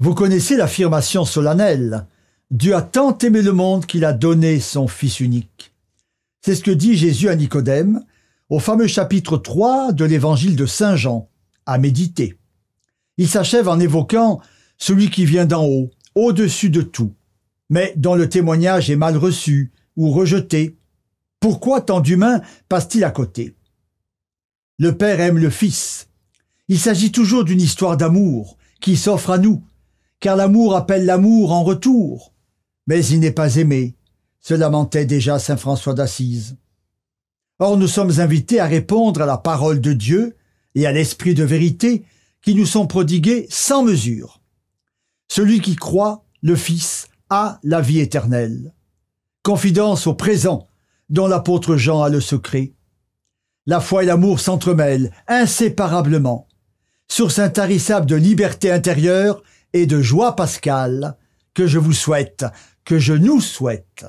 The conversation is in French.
Vous connaissez l'affirmation solennelle Dieu a tant aimé le monde qu'il a donné son Fils unique. C'est ce que dit Jésus à Nicodème au fameux chapitre 3 de l'évangile de Saint Jean, à méditer. Il s'achève en évoquant celui qui vient d'en haut, au-dessus de tout, mais dont le témoignage est mal reçu ou rejeté. Pourquoi tant d'humains passent-ils à côté Le Père aime le Fils. Il s'agit toujours d'une histoire d'amour qui s'offre à nous car l'amour appelle l'amour en retour. Mais il n'est pas aimé, se lamentait déjà Saint François d'Assise. Or nous sommes invités à répondre à la parole de Dieu et à l'esprit de vérité qui nous sont prodigués sans mesure. Celui qui croit, le Fils, a la vie éternelle. Confidence au présent dont l'apôtre Jean a le secret. La foi et l'amour s'entremêlent inséparablement. Source intarissable de liberté intérieure et de joie pascale que je vous souhaite, que je nous souhaite.